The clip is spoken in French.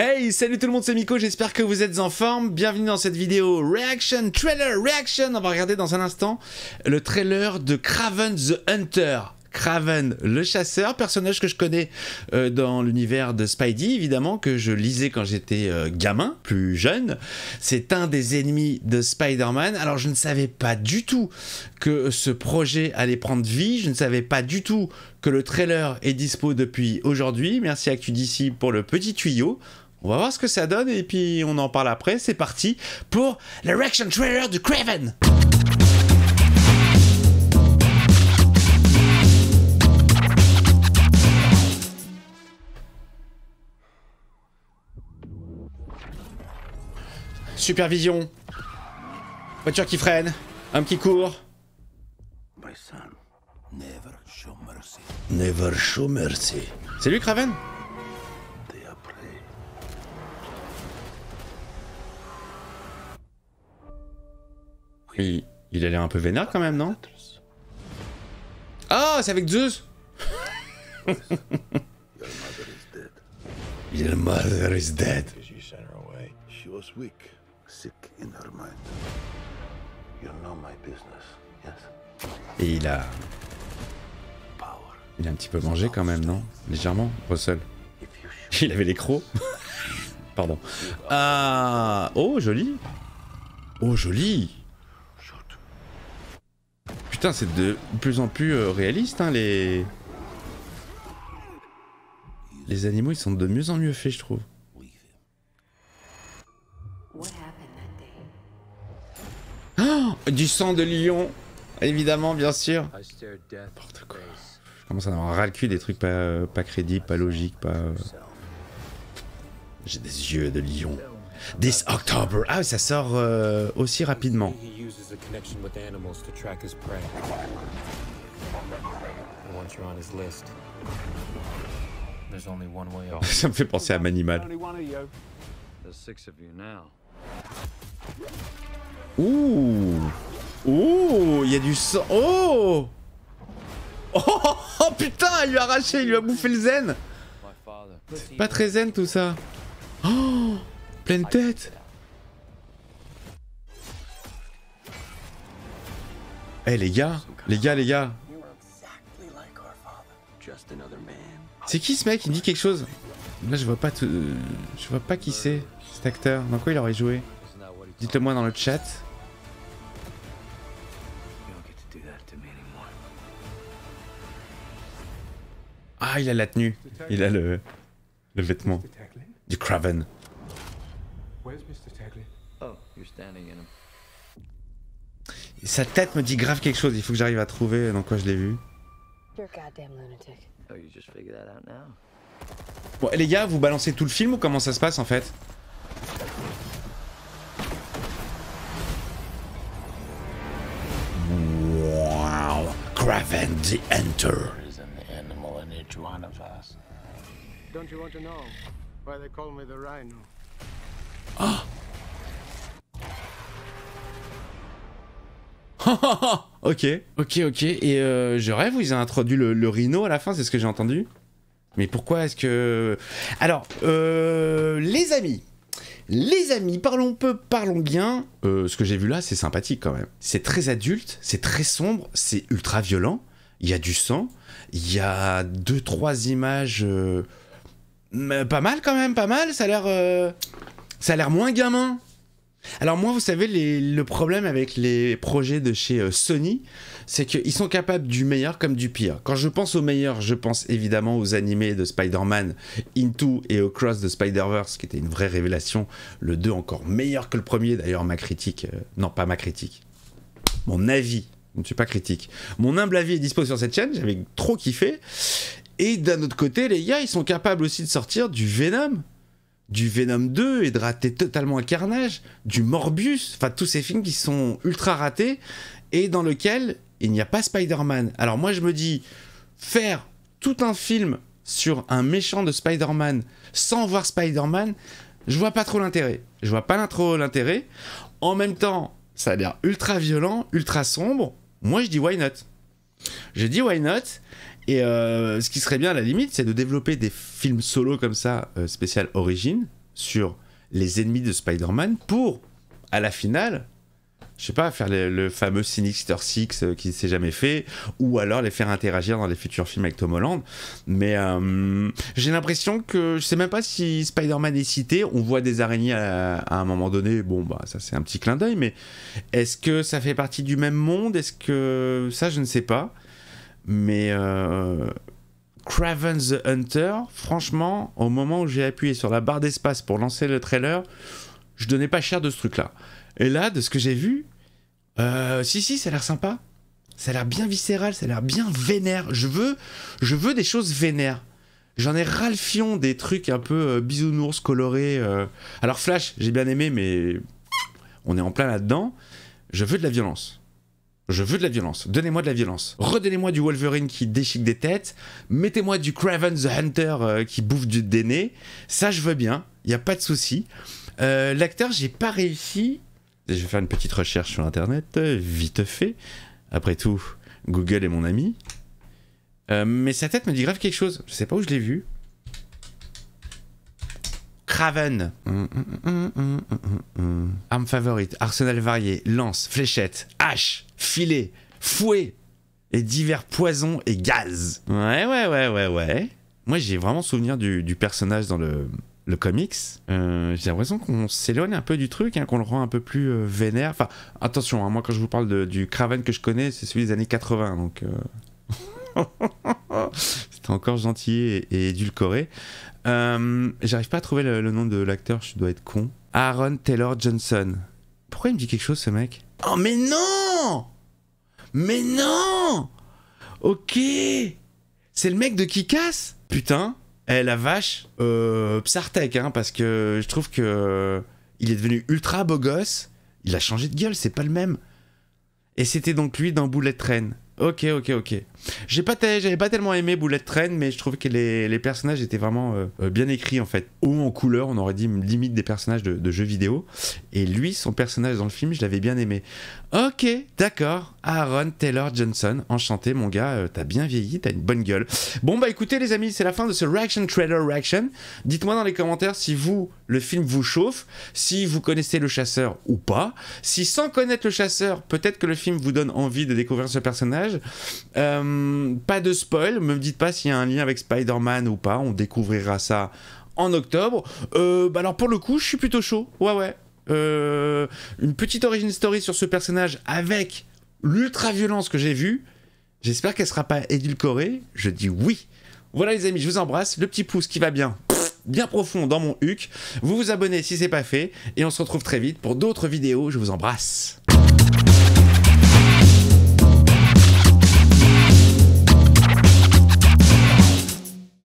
Hey, salut tout le monde, c'est Miko, j'espère que vous êtes en forme. Bienvenue dans cette vidéo Reaction, Trailer Reaction. On va regarder dans un instant le trailer de Craven the Hunter. Craven le chasseur, personnage que je connais euh, dans l'univers de Spidey, évidemment, que je lisais quand j'étais euh, gamin, plus jeune. C'est un des ennemis de Spider-Man. Alors je ne savais pas du tout que ce projet allait prendre vie, je ne savais pas du tout que le trailer est dispo depuis aujourd'hui. Merci à QDC pour le petit tuyau. On va voir ce que ça donne et puis on en parle après. C'est parti pour le trailer de Craven. Supervision. Voiture qui freine. Homme qui court. show C'est lui Craven Il, il a l'air un peu vénère quand même, non Ah, c'est avec Zeus Your mother is dead. Et il a. Il a un petit peu mangé quand même, non Légèrement, Russell. Il avait les crocs. Pardon. Ah, oh, joli. Oh, joli. Putain, c'est de plus en plus euh, réaliste, hein, les... Les animaux, ils sont de mieux en mieux faits, je trouve. Oh Du sang de lion Évidemment, bien sûr quoi. Je commence à avoir ras le cul des trucs pas, euh, pas crédibles, pas logiques, pas... Euh. J'ai des yeux de lion. This October. Ah, ça sort euh, aussi rapidement. ça me fait penser à Manimal. Ouh Ouh Il y a du sang oh. Oh, oh, oh oh, putain, il lui a arraché, il lui a bouffé le zen. Pas très zen tout ça. Oh pleine tête Eh les gars, les gars, les gars C'est qui ce mec Il dit quelque chose Là je vois pas tout... Je vois pas qui c'est, cet acteur. Dans quoi il aurait joué Dites-le moi dans le chat. Ah, il a la tenue. Il a le, le vêtement. Du Craven. Oh, Sa tête me dit grave quelque chose, il faut que j'arrive à trouver dans quoi je l'ai vu. Oh, bon, les gars, vous balancez tout le film ou comment ça se passe en fait Wow, Craven the Enter. Don't you want to know why they call me the Rhino? ok. Ok, ok. Et euh, je rêve où ils ont introduit le, rhino à la fin, c'est ce que j'ai entendu. Mais pourquoi est-ce que... Alors, euh, les amis. Les amis, parlons peu, parlons bien. Euh, ce que j'ai vu là, c'est sympathique quand même. C'est très adulte, c'est très sombre, c'est ultra violent. Il y a du sang. Il y a deux, trois images... pas mal quand même, pas mal. Ça a l'air... Ça a l'air moins gamin. Alors moi, vous savez, le problème avec les projets de chez euh, Sony, c'est qu'ils sont capables du meilleur comme du pire. Quand je pense au meilleur, je pense évidemment aux animés de Spider-Man, Into et au Cross de Spider-Verse, qui était une vraie révélation. Le deux encore meilleur que le premier, d'ailleurs ma critique, euh, non pas ma critique, mon avis, je ne suis pas critique. Mon humble avis est dispo sur cette chaîne, j'avais trop kiffé. Et d'un autre côté, les gars, ils sont capables aussi de sortir du Venom du Venom 2 et de rater totalement un Carnage, du Morbius, enfin tous ces films qui sont ultra ratés et dans lequel il n'y a pas Spider-Man. Alors moi je me dis, faire tout un film sur un méchant de Spider-Man sans voir Spider-Man, je vois pas trop l'intérêt. Je vois pas trop l'intérêt. En même temps, ça a l'air ultra violent, ultra sombre. Moi je dis why not je dis why not et euh, ce qui serait bien à la limite, c'est de développer des films solo comme ça, euh, spécial origine, sur les ennemis de Spider-Man, pour, à la finale, je sais pas, faire le, fameux Sinister Six euh, qui qui s'est jamais fait, ou alors les faire interagir dans les futurs films avec Tom Holland. Mais j'ai l'impression que je sais même pas si Spider-Man est cité. On voit des araignées à, à un moment donné. Bon, bah ça c'est un petit clin d'œil, mais est-ce que ça fait partie du même monde Est-ce que ça je ne sais pas. Mais euh, Cravens the Hunter, franchement, au moment où j'ai appuyé sur la barre d'espace pour lancer le trailer, je donnais pas cher de ce truc-là. Et là, de ce que j'ai vu, euh, si, si, ça a l'air sympa. Ça a l'air bien viscéral, ça a l'air bien vénère. Je veux, je veux des choses vénères. J'en ai ralfion des trucs un peu euh, bisounours colorés. Euh. Alors Flash, j'ai bien aimé, mais on est en plein là-dedans. Je veux de la violence. Je veux de la violence. Donnez-moi de la violence. Redonnez-moi du Wolverine qui déchique des têtes. Mettez-moi du Craven the Hunter euh, qui bouffe du, déné. Ça, je veux bien. Il n'y a pas de souci. Euh, L'acteur, j'ai pas réussi. Je vais faire une petite recherche sur Internet, euh, vite fait. Après tout, Google est mon ami. Euh, mais sa tête me dit grave quelque chose. Je sais pas où je l'ai vu. Craven. Arme favorite, arsenal varié, lance, fléchette, hache, filet, fouet et divers poisons et gaz. Ouais, ouais, ouais, ouais, ouais. Moi, j'ai vraiment souvenir du, personnage dans le, comics. Euh, j'ai l'impression qu'on s'éloigne un peu du truc, hein, qu'on le rend un peu plus euh, vénère. Enfin, attention, hein, moi, quand je vous parle du Craven que je connais, c'est celui des années 80, donc... Euh. encore gentil et, édulcoré. Euh, j'arrive pas à trouver le, nom de l'acteur, je dois être con. Aaron Taylor Johnson. Pourquoi il me dit quelque chose ce mec Oh mais non Mais non Ok C'est le mec de qui casse Putain Eh la vache euh, Psartek, hein, parce que je trouve que euh, il est devenu ultra beau gosse. Il a changé de gueule, c'est pas le même. Et c'était donc lui dans Bullet Train. Ok, ok, ok. J'ai pas, j'avais pas tellement aimé Bullet Train, mais je trouvais que les, personnages étaient vraiment euh, euh, bien écrits en fait. Haut en couleur, on aurait dit limite des personnages de jeux vidéo. Et lui, son personnage dans le film, je l'avais bien aimé. Ok, d'accord. Aaron Taylor Johnson. Enchanté, mon gars, euh, t'as bien vieilli, t'as une bonne gueule. Bon, bah écoutez, les amis, c'est la fin de ce Reaction Trailer Reaction. Dites-moi dans les commentaires si vous, le film vous chauffe, si vous connaissez le chasseur ou pas. Si sans connaître le chasseur, peut-être que le film vous donne envie de découvrir ce personnage. Euh, pas de spoil, me dites pas s'il y a un lien avec Spider-Man ou pas, on découvrira ça en octobre. Euh, bah, alors pour le coup, je suis plutôt chaud. Ouais ouais. une petite origin story sur ce personnage avec l'ultra-violence que j'ai vue, j'espère qu'elle sera pas édulcorée. Je dis oui. Voilà les amis, je vous embrasse. Le petit pouce qui va bien, bien profond dans mon huc. Vous vous abonnez si c'est pas fait. Et on se retrouve très vite pour d'autres vidéos. Je vous embrasse.